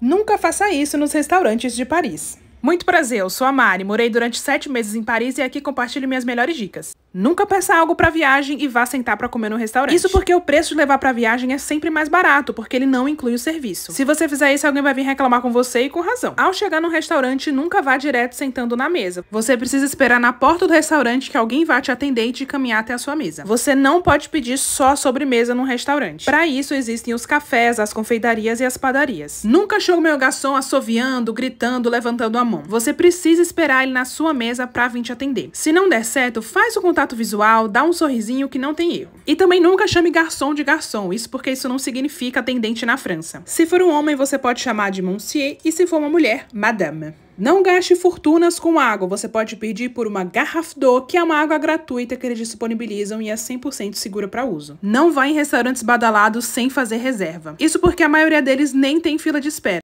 Nunca faça isso nos restaurantes de Paris. Muito prazer, eu sou a Mari, morei durante sete meses em Paris e é aqui compartilho minhas melhores dicas. Nunca peça algo para viagem e vá sentar para comer no restaurante. Isso porque o preço de levar para viagem é sempre mais barato, porque ele não inclui o serviço. Se você fizer isso, alguém vai vir reclamar com você e com razão. Ao chegar no restaurante, nunca vá direto sentando na mesa. Você precisa esperar na porta do restaurante que alguém vá te atender e te caminhar até a sua mesa. Você não pode pedir só sobremesa num restaurante. Para isso existem os cafés, as confeitarias e as padarias. Nunca chame o meu garçom assoviando, gritando, levantando a você precisa esperar ele na sua mesa para vir te atender. Se não der certo, faz o contato visual, dá um sorrisinho que não tem erro. E também nunca chame garçom de garçom, isso porque isso não significa atendente na França. Se for um homem, você pode chamar de monsieur e se for uma mulher, madame. Não gaste fortunas com água. Você pode pedir por uma garrafa d'eau, que é uma água gratuita que eles disponibilizam e é 100% segura para uso. Não vá em restaurantes badalados sem fazer reserva. Isso porque a maioria deles nem tem fila de espera.